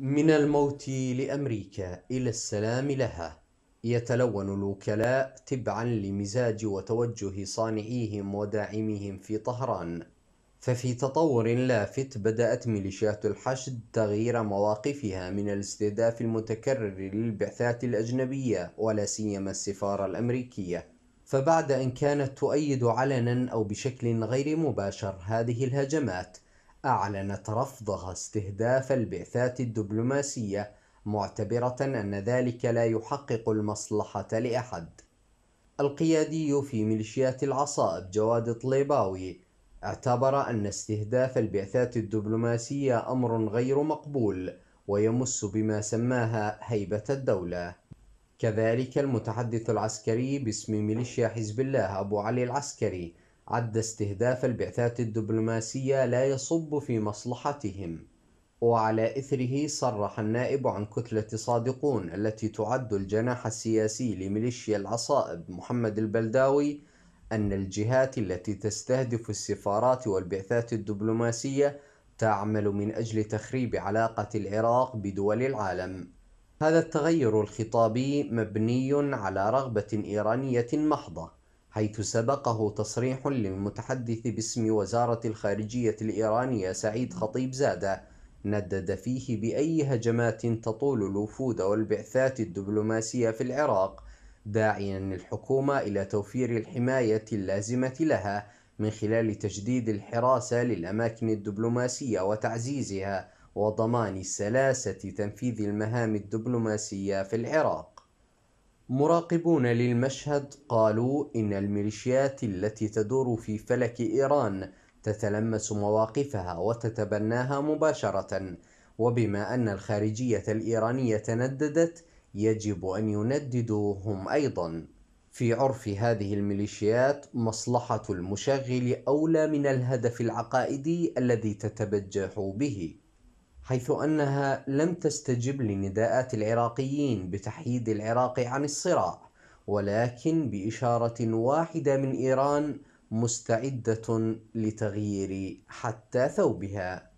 من الموت لأمريكا إلى السلام لها يتلون الوكلاء تبعا لمزاج وتوجه صانعيهم وداعميهم في طهران ففي تطور لافت بدأت ميليشيات الحشد تغيير مواقفها من الاستهداف المتكرر للبعثات الأجنبية ولا سيما السفارة الأمريكية فبعد أن كانت تؤيد علنا أو بشكل غير مباشر هذه الهجمات أعلنت رفضها استهداف البعثات الدبلوماسية معتبرة أن ذلك لا يحقق المصلحة لأحد القيادي في ميليشيات العصائب جواد طليباوي اعتبر أن استهداف البعثات الدبلوماسية أمر غير مقبول ويمس بما سماها هيبة الدولة كذلك المتحدث العسكري باسم ميليشيا حزب الله أبو علي العسكري عد استهداف البعثات الدبلوماسية لا يصب في مصلحتهم وعلى إثره صرح النائب عن كتلة صادقون التي تعد الجناح السياسي لميليشيا العصائب محمد البلداوي أن الجهات التي تستهدف السفارات والبعثات الدبلوماسية تعمل من أجل تخريب علاقة العراق بدول العالم هذا التغير الخطابي مبني على رغبة إيرانية محضة حيث سبقه تصريح للمتحدث باسم وزارة الخارجية الإيرانية سعيد خطيب زادة ندد فيه بأي هجمات تطول الوفود والبعثات الدبلوماسية في العراق داعيا الحكومة إلى توفير الحماية اللازمة لها من خلال تجديد الحراسة للأماكن الدبلوماسية وتعزيزها وضمان سلاسة تنفيذ المهام الدبلوماسية في العراق مراقبون للمشهد قالوا إن الميليشيات التي تدور في فلك إيران تتلمس مواقفها وتتبناها مباشرة وبما أن الخارجية الإيرانية نددت يجب أن ينددوا هم أيضا في عرف هذه الميليشيات مصلحة المشغل أولى من الهدف العقائدي الذي تتبجح به حيث أنها لم تستجب لنداءات العراقيين بتحييد العراق عن الصراع ولكن بإشارة واحدة من إيران مستعدة لتغيير حتى ثوبها